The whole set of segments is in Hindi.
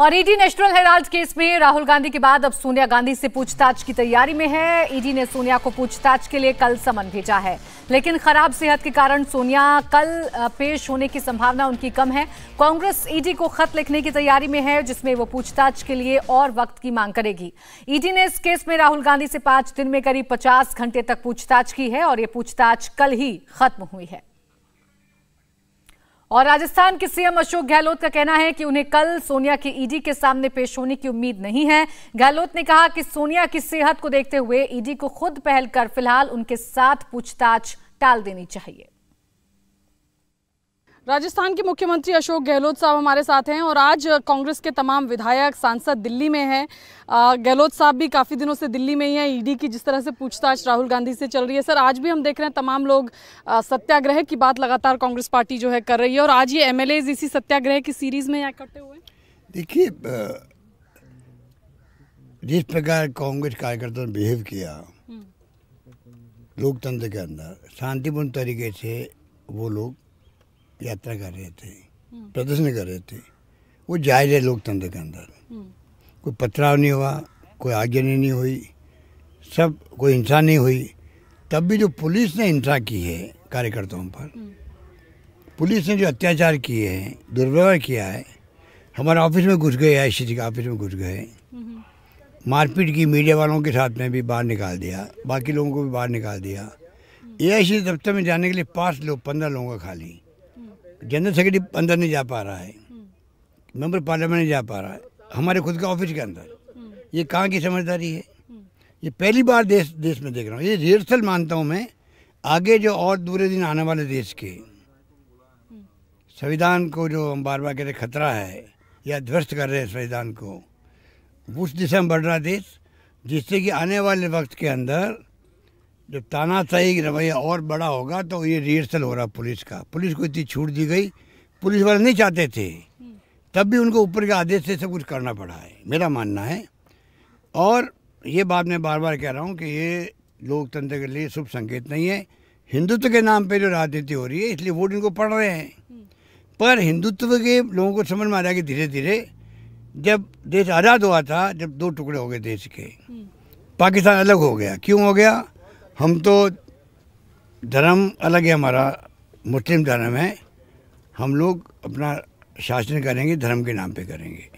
और ईडी नेशनल हेराल्ड केस में राहुल गांधी के बाद अब सोनिया गांधी से पूछताछ की तैयारी में है ईडी e ने सोनिया को पूछताछ के लिए कल समन भेजा है लेकिन खराब सेहत के कारण सोनिया कल पेश होने की संभावना उनकी कम है कांग्रेस ईडी e को खत लिखने की तैयारी में है जिसमें वो पूछताछ के लिए और वक्त की मांग करेगी ईडी e ने इस केस में राहुल गांधी से पांच दिन में करीब पचास घंटे तक पूछताछ की है और ये पूछताछ कल ही खत्म हुई है और राजस्थान के सीएम अशोक गहलोत का कहना है कि उन्हें कल सोनिया के ईडी के सामने पेश होने की उम्मीद नहीं है गहलोत ने कहा कि सोनिया की सेहत को देखते हुए ईडी को खुद पहल कर फिलहाल उनके साथ पूछताछ टाल देनी चाहिए राजस्थान के मुख्यमंत्री अशोक गहलोत साहब हमारे साथ हैं और आज कांग्रेस के तमाम विधायक सांसद दिल्ली में हैं गहलोत साहब भी काफ़ी दिनों से दिल्ली में ही हैं ईडी की जिस तरह से पूछताछ राहुल गांधी से चल रही है सर आज भी हम देख रहे हैं तमाम लोग सत्याग्रह की बात लगातार कांग्रेस पार्टी जो है कर रही है और आज ये एम इसी सत्याग्रह की सीरीज़ में इकट्ठे हुए देखिए जिस प्रकार कांग्रेस कार्यकर्ता ने बिहेव किया हम्म। लोकतंत्र के अंदर शांतिपूर्ण तरीके से वो लोग यात्रा कर रहे थे हम्म। प्रदर्शन कर रहे थे वो जायज है लोकतंत्र के अंदर हम्म। कोई पथराव नहीं हुआ कोई आज्ञा नहीं हुई सब कोई हिंसा नहीं हुई तब भी जो पुलिस ने हिंसा की है कार्यकर्ताओं पर हम्म। पुलिस ने जो अत्याचार किए हैं दुर्व्यवहार किया है हमारे ऑफिस में घुस गए आई सी के ऑफिस में घुस गए मारपीट की मीडिया वालों के साथ में भी बाहर निकाल दिया बाकी लोगों को भी बाहर निकाल दिया ए आई सी दफ्तर में जाने के लिए पाँच लोग पंद्रह लोगों का खाली जनरल सेक्रेटरी अंदर नहीं जा पा रहा है हम्म। मेंबर पार्लियामेंट नहीं जा पा रहा है हमारे खुद के ऑफिस के अंदर हम्म। ये कहाँ की समझदारी है हम्म। ये पहली बार देश देश में देख रहा हूँ ये रिहर्सल मानता हूँ मैं आगे जो और दूरे दिन आने वाले देश के संविधान को जो हम बार बार कहते खतरा है या ध्वस्त कर रहे हैं संविधान को उस दिशा में बढ़ रहा देश जिससे कि आने वाले वक्त के अंदर जब तानाशाही रवैया और बड़ा होगा तो ये रिहर्सल हो रहा पुलिस का पुलिस को इतनी छूट दी गई पुलिस वाले नहीं चाहते थे तब भी उनको ऊपर के आदेश से सब कुछ करना पड़ा है मेरा मानना है और ये बात मैं बार बार कह रहा हूँ कि ये लोकतंत्र के लिए शुभ संकेत नहीं है हिंदुत्व के नाम पर जो राजनीति हो रही है इसलिए वोट इनको पढ़ रहे हैं पर हिंदुत्व के लोगों को समझ में आ रहा है कि धीरे धीरे जब देश आज़ाद हुआ था जब दो टुकड़े हो गए देश के पाकिस्तान अलग हो गया क्यों हो गया हम तो धर्म अलग है हमारा मुस्लिम धर्म है हम लोग अपना शासन करेंगे धर्म के नाम पे करेंगे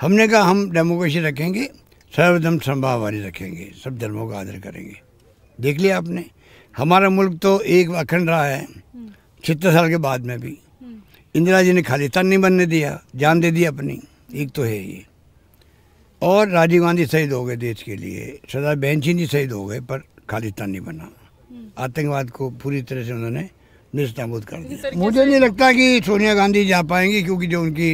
हमने कहा हम डेमोक्रेसी रखेंगे सर्वधर्म संभाववादी रखेंगे सब धर्मों का आदर करेंगे देख लिया आपने हमारा मुल्क तो एक अखंड रहा है छत्तर साल के बाद में भी इंदिरा जी ने खालिस्तान नहीं बनने दिया जान दे दी अपनी एक तो है ये और राजीव गांधी शहीद हो गए देश के लिए सरदार बहन सिंह जी शहीद हो गए पर खालिस्तान नहीं बना हम्म। आतंकवाद को पूरी तरह से उन्होंने निस्तमूद कर दिया मुझे नहीं लगता कि सोनिया गांधी जा पाएंगी क्योंकि जो उनकी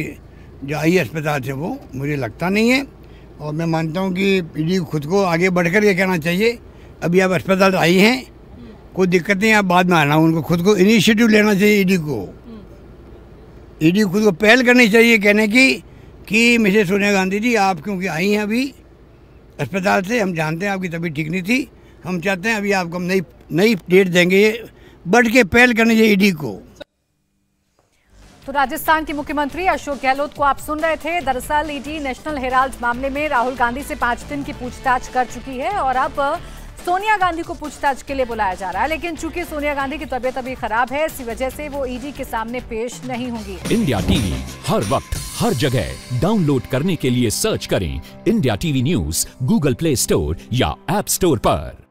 जो आई अस्पताल थे वो मुझे लगता नहीं है और मैं मानता हूँ कि पी खुद को आगे बढ़ कर ये कहना चाहिए अभी आप अस्पताल तो आई हैं हम्म। कोई दिक्कत नहीं आप बाद में आना उनको खुद को इनिशिएटिव लेना चाहिए ईडी को ईडी हम्म। खुद को पहल करनी चाहिए कहने की कि मिसेज सोनिया गांधी जी आप क्योंकि आई हैं अभी अस्पताल से हम जानते हैं आपकी तबीयत ठीक नहीं थी हम चाहते हैं अभी आपको हम नई नई डेट देंगे बढ़ के पहल करने चाहिए ईडी e को तो राजस्थान के मुख्यमंत्री अशोक गहलोत को आप सुन रहे थे दरअसल ईडी नेशनल हेराल्ड मामले में राहुल गांधी से पांच दिन की पूछताछ कर चुकी है और अब सोनिया गांधी को पूछताछ के लिए बुलाया जा रहा है लेकिन चूंकि सोनिया गांधी की तबीयत अभी खराब है इसी वजह से वो ईडी e के सामने पेश नहीं होंगी इंडिया टीवी हर वक्त हर जगह डाउनलोड करने के लिए सर्च करें India TV news Google Play Store या एप स्टोर पर